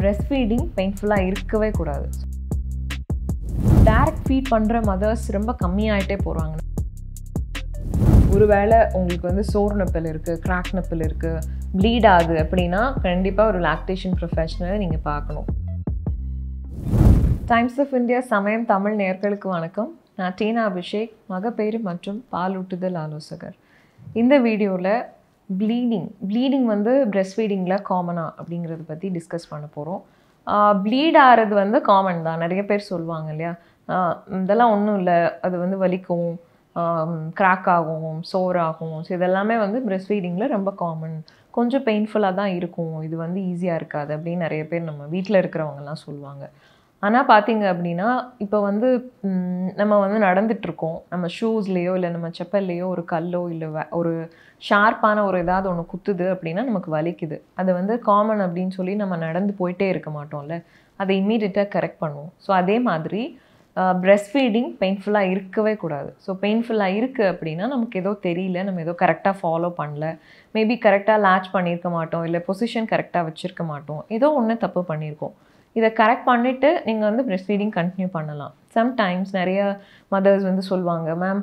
breast feeding பெயின்ஃபுல்லாக இருக்கவே கூடாது direct feet பண்ணுற மதர்ஸ் ரொம்ப கம்மியாகிட்டே போகிறாங்க ஒருவேளை உங்களுக்கு வந்து சோர் நப்பில் இருக்குது கிராக் நப்பில் இருக்குது ப்ளீட் ஆகுது அப்படின்னா கண்டிப்பாக ஒரு லாக்டேஷன் ப்ரொஃபஷனலை நீங்கள் பார்க்கணும் டைம்ஸ் ஆஃப் இந்தியா சமயம் தமிழ் நேர்களுக்கு வணக்கம் நான் டீனா அபிஷேக் மகப்பேறு மற்றும் பாலூட்டுதல் ஆலோசகர் இந்த வீடியோவில் ப்ளீடிங் ப்ளீடிங் வந்து பிரெஸ்ட் ஃபீடிங்கில் காமனாக அப்படிங்கிறத பற்றி டிஸ்கஸ் பண்ண போகிறோம் ப்ளீட் ஆகிறது வந்து காமன் தான் நிறைய பேர் சொல்லுவாங்க இல்லையா இதெல்லாம் ஒன்றும் இல்லை அது வந்து வலிக்கும் கிராக் ஆகும் சோர் ஆகும் ஸோ இதெல்லாமே வந்து பிரெஸ்ட் ஃபீடிங்கில் ரொம்ப காமன் கொஞ்சம் பெயின்ஃபுல்லாக தான் இருக்கும் இது வந்து ஈஸியாக இருக்காது அப்படின்னு நிறைய பேர் நம்ம வீட்டில் இருக்கிறவங்கலாம் சொல்லுவாங்க ஆனால் பார்த்தீங்க அப்படின்னா இப்போ வந்து நம்ம வந்து நடந்துட்டுருக்கோம் நம்ம ஷூஸ்லேயோ இல்லை நம்ம செப்பல்லையோ ஒரு கல்லோ இல்லை வ ஒரு ஷார்ப்பான ஒரு ஏதாவது ஒன்று குத்துது அப்படின்னா நமக்கு வலிக்குது அது வந்து காமன் அப்படின்னு சொல்லி நம்ம நடந்து போயிட்டே இருக்க மாட்டோம்ல அதை இம்மீடியட்டாக கரெக்ட் பண்ணுவோம் ஸோ அதே மாதிரி பிரெஸ்ட் ஃபீடிங் பெயின்ஃபுல்லாக இருக்கவே கூடாது ஸோ பெயின்ஃபுல்லாக இருக்குது அப்படின்னா நமக்கு ஏதோ தெரியல நம்ம ஏதோ கரெக்டாக ஃபாலோ பண்ணல மேபி கரெக்டாக லேட்ச் பண்ணியிருக்க மாட்டோம் இல்லை பொசிஷன் கரெக்டாக வச்சுருக்க மாட்டோம் ஏதோ ஒன்று தப்பு பண்ணியிருக்கோம் இதை கரெக்ட் பண்ணிவிட்டு நீங்கள் வந்து பிரஸ்ட் ஃபீடிங் கண்டினியூ பண்ணலாம் சம்டைம்ஸ் நிறைய மதர்ஸ் வந்து சொல்லுவாங்க மேம்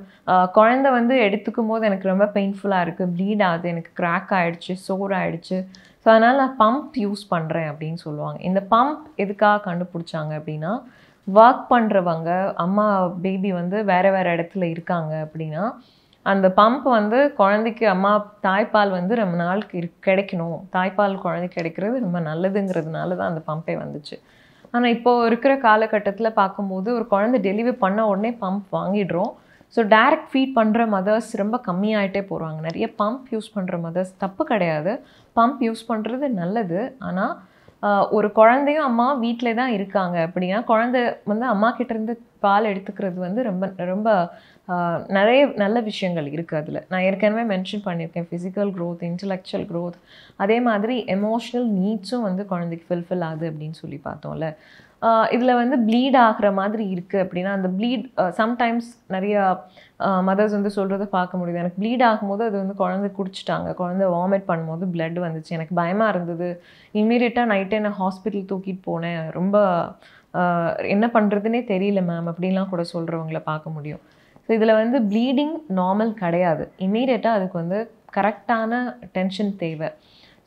குழந்த வந்து எடுத்துக்கும் போது எனக்கு ரொம்ப பெயின்ஃபுல்லாக இருக்குது ப்ளீட் ஆகுது எனக்கு க்ராக் ஆகிடுச்சு சோர் ஆகிடுச்சு ஸோ அதனால் நான் பம்ப் யூஸ் பண்ணுறேன் அப்படின்னு சொல்லுவாங்க இந்த பம்ப் எதுக்காக கண்டுபிடிச்சாங்க அப்படின்னா ஒர்க் பண்ணுறவங்க அம்மா பேபி வந்து வேறு வேறு இடத்துல இருக்காங்க அப்படின்னா அந்த பம்ப் வந்து குழந்தைக்கு அம்மா தாய்ப்பால் வந்து ரொம்ப நாளுக்கு கிடைக்கணும் தாய்ப்பால் குழந்தைக்கு கிடைக்கிறது ரொம்ப நல்லதுங்கிறதுனால தான் அந்த பம்பே வந்துச்சு ஆனால் இப்போது இருக்கிற காலகட்டத்தில் பார்க்கும்போது ஒரு குழந்தை டெலிவரி பண்ண உடனே பம்ப் வாங்கிடுறோம் ஸோ டைரக்ட் ஃபீட் பண்ணுற மதர்ஸ் ரொம்ப கம்மியாகிட்டே போகிறாங்க நிறைய பம்ப் யூஸ் பண்ணுற மதர்ஸ் தப்பு கிடையாது பம்ப் யூஸ் பண்ணுறது நல்லது ஆனால் ஒரு குழந்தையும் அம்மா வீட்டில் தான் இருக்காங்க அப்படின்னா குழந்தை வந்து அம்மா கிட்டேருந்து பால் எடுத்துக்கிறது வந்து ரொம்ப ரொம்ப நிறைய நல்ல விஷயங்கள் இருக்குது அதில் நான் ஏற்கனவே மென்ஷன் பண்ணியிருக்கேன் ஃபிசிக்கல் க்ரோத் இன்டலெக்சுவல் க்ரோத் அதே மாதிரி எமோஷ்னல் நீட்ஸும் வந்து குழந்தைக்கு ஃபில்ஃபில் ஆகுது அப்படின்னு சொல்லி பார்த்தோம்ல இதில் வந்து ப்ளீட் ஆகிற மாதிரி இருக்குது அப்படின்னா அந்த ப்ளீட் சம்டைம்ஸ் நிறையா மதர்ஸ் வந்து சொல்கிறத பார்க்க முடியுது எனக்கு ப்ளீட் ஆகும்போது அது வந்து குழந்தை குடிச்சிட்டாங்க குழந்தை வாமிட் பண்ணும்போது பிளட் வந்துச்சு எனக்கு பயமாக இருந்தது இம்மீடியட்டாக நைட்டே நான் ஹாஸ்பிட்டல் தூக்கிட்டு போனேன் ரொம்ப என்ன பண்ணுறதுனே தெரியல மேம் அப்படின்லாம் கூட சொல்கிறவங்கள பார்க்க முடியும் ஸோ இதில் வந்து ப்ளீடிங் நார்மல் கிடையாது இமீடியட்டாக அதுக்கு வந்து கரெக்டான டென்ஷன் தேவை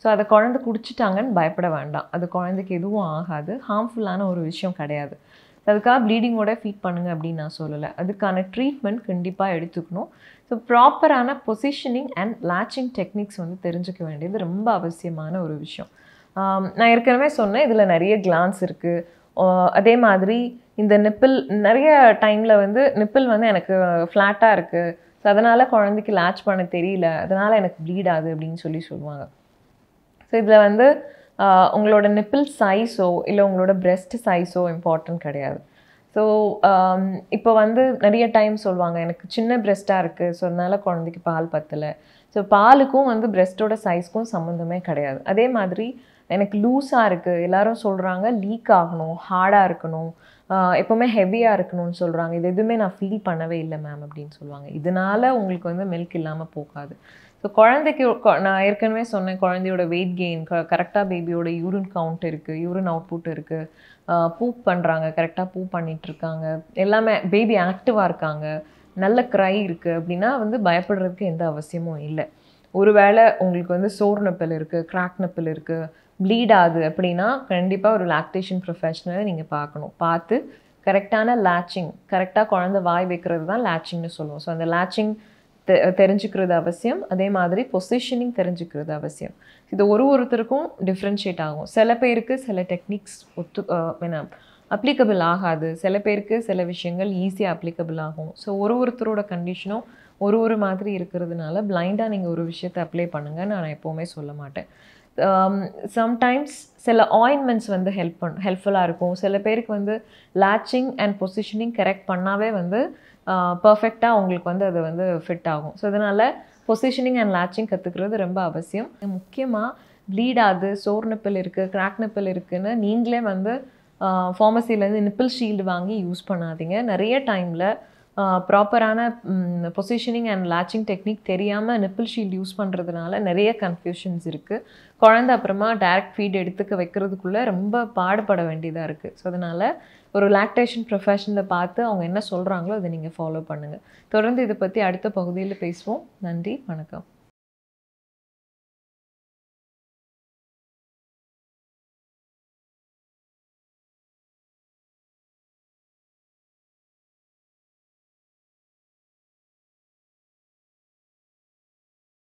ஸோ அதை குழந்தை குடிச்சிட்டாங்கன்னு பயப்பட வேண்டாம் அது குழந்தைக்கு எதுவும் ஆகாது ஹார்ம்ஃபுல்லான ஒரு விஷயம் கிடையாது அதுக்காக ப்ளீடிங்கோட ஃபீட் பண்ணுங்கள் அப்படின்னு நான் சொல்லலை அதுக்கான ட்ரீட்மெண்ட் கண்டிப்பாக எடுத்துக்கணும் ஸோ ப்ராப்பரான பொசிஷனிங் அண்ட் லேச்சிங் டெக்னிக்ஸ் வந்து தெரிஞ்சுக்க வேண்டியது ரொம்ப அவசியமான ஒரு விஷயம் நான் ஏற்கனவே சொன்னேன் இதில் நிறைய கிளான்ஸ் இருக்குது அதே மாதிரி இந்த நிப்பிள் நிறைய டைமில் வந்து நிப்பிள் வந்து எனக்கு ஃப்ளாட்டாக இருக்குது ஸோ அதனால் குழந்தைக்கு லேட்ச் பண்ண தெரியல அதனால் எனக்கு ப்ளீட் ஆகுது அப்படின்னு சொல்லி சொல்லுவாங்க இதில் வந்து உங்களோட நிப்பிள் சைஸோ இல்லை உங்களோட பிரெஸ்ட் சைஸோ இம்பார்ட்டன்ட் கிடையாது ஸோ இப்போ வந்து நிறைய டைம் சொல்லுவாங்க எனக்கு சின்ன பிரெஸ்ட்டாக இருக்குது ஸோ அதனால் குழந்தைக்கு பால் பத்தலை ஸோ பாலுக்கும் வந்து பிரெஸ்ட்டோட சைஸ்க்கும் சம்மந்தமே கிடையாது அதே மாதிரி எனக்கு லூஸாக இருக்குது எல்லாரும் சொல்கிறாங்க லீக் ஆகணும் ஹார்டாக இருக்கணும் எப்போவுமே ஹெவியாக இருக்கணும்னு சொல்கிறாங்க இது எதுவுமே நான் ஃபீல் பண்ணவே இல்லை மேம் அப்படின்னு சொல்லுவாங்க இதனால் உங்களுக்கு வந்து மில்க் இல்லாமல் போகாது ஸோ குழந்தைக்கு நான் ஏற்கனவே சொன்னேன் குழந்தையோட வெயிட் கெயின் க கரெக்டாக பேபியோட யூரின் கவுண்ட் இருக்குது யூரின் அவுட்புட் இருக்குது பூப் பண்ணுறாங்க கரெக்டாக பூ பண்ணிகிட்ருக்காங்க எல்லாமே பேபி ஆக்டிவாக இருக்காங்க நல்ல க்ரை இருக்குது அப்படின்னா வந்து பயப்படுறதுக்கு எந்த அவசியமும் இல்லை ஒருவேளை உங்களுக்கு வந்து சோர் நப்பில் இருக்குது கிராக் நப்பில் இருக்குது ப்ளீட் ஆகுது அப்படின்னா கண்டிப்பாக ஒரு லாக்டேஷன் ப்ரொஃபஷனலை நீங்கள் பார்க்கணும் பார்த்து கரெக்டான லேச்சிங் கரெக்டாக குழந்த வாய் வைக்கிறது தான் லேச்சிங்னு சொல்லுவோம் ஸோ அந்த லேச்சிங் தெ தெரிஞ்சுக்கிறது அவசியம் அதே மாதிரி பொசிஷனிங் தெரிஞ்சுக்கிறது அவசியம் இது ஒரு ஒருத்தருக்கும் டிஃப்ரென்ஷியேட் ஆகும் சில பேருக்கு சில டெக்னிக்ஸ் ஒத்து என்ன அப்ளிகபிள் ஆகாது சில பேருக்கு சில விஷயங்கள் ஈஸியாக அப்ளிகபிள் ஆகும் ஸோ ஒரு ஒருத்தரோட கண்டிஷனும் ஒரு ஒரு மாதிரி இருக்கிறதுனால பிளைண்டாக நீங்கள் ஒரு விஷயத்தை அப்ளை பண்ணுங்கள் நான் எப்போவுமே சொல்ல மாட்டேன் சம்டைம்ஸ் um, சில ஆயின்மெண்ட்ஸ் வந்து ஹெல்ப் பண்ணும் ஹெல்ப்ஃபுல்லாக இருக்கும் சில பேருக்கு வந்து லேச்சிங் அண்ட் பொசிஷனிங் கரெக்ட் பண்ணாவே வந்து பர்ஃபெக்டாக அவங்களுக்கு வந்து அது வந்து ஃபிட் ஆகும் ஸோ அதனால் பொசிஷனிங் அண்ட் லேச்சிங் கற்றுக்கிறது ரொம்ப அவசியம் முக்கியமாக ப்ளீட் ஆகுது சோர் நிப்பிள் இருக்குது கிராக் நிப்பிள் இருக்குதுன்னு நீங்களே வந்து ஃபார்மசிலேருந்து நிப்பிள் ஷீல்டு வாங்கி யூஸ் பண்ணாதீங்க நிறைய டைமில் ப்ராப்பரான பொசிஷனிங் அண்ட் லேச்சிங் டெக்னிக் தெரியாமல் நிப்பிள் ஷீல்ட் யூஸ் பண்ணுறதுனால நிறைய கன்ஃபியூஷன்ஸ் இருக்குது குழந்த அப்புறமா டேரக்ட் ஃபீட் எடுத்துக்க வைக்கிறதுக்குள்ளே ரொம்ப பாடுபட வேண்டியதாக இருக்குது ஸோ அதனால் ஒரு லாக்டேஷன் ப்ரொஃபஷனில் பார்த்து அவங்க என்ன சொல்கிறாங்களோ அதை நீங்கள் ஃபாலோ பண்ணுங்கள் தொடர்ந்து இதை பற்றி அடுத்த பகுதியில் பேசுவோம் நன்றி வணக்கம்